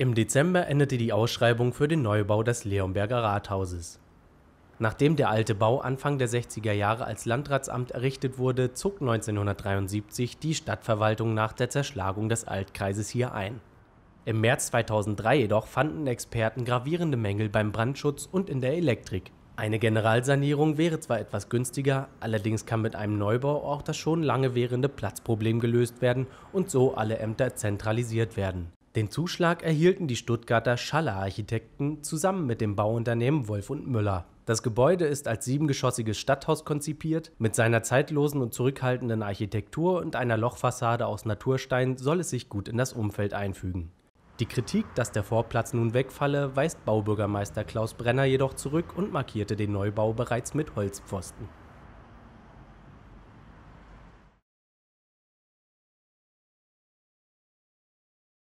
Im Dezember endete die Ausschreibung für den Neubau des Leonberger Rathauses. Nachdem der alte Bau Anfang der 60er Jahre als Landratsamt errichtet wurde, zog 1973 die Stadtverwaltung nach der Zerschlagung des Altkreises hier ein. Im März 2003 jedoch fanden Experten gravierende Mängel beim Brandschutz und in der Elektrik. Eine Generalsanierung wäre zwar etwas günstiger, allerdings kann mit einem Neubau auch das schon lange währende Platzproblem gelöst werden und so alle Ämter zentralisiert werden. Den Zuschlag erhielten die Stuttgarter Schaller Architekten zusammen mit dem Bauunternehmen Wolf und Müller. Das Gebäude ist als siebengeschossiges Stadthaus konzipiert. Mit seiner zeitlosen und zurückhaltenden Architektur und einer Lochfassade aus Naturstein soll es sich gut in das Umfeld einfügen. Die Kritik, dass der Vorplatz nun wegfalle, weist Baubürgermeister Klaus Brenner jedoch zurück und markierte den Neubau bereits mit Holzpfosten.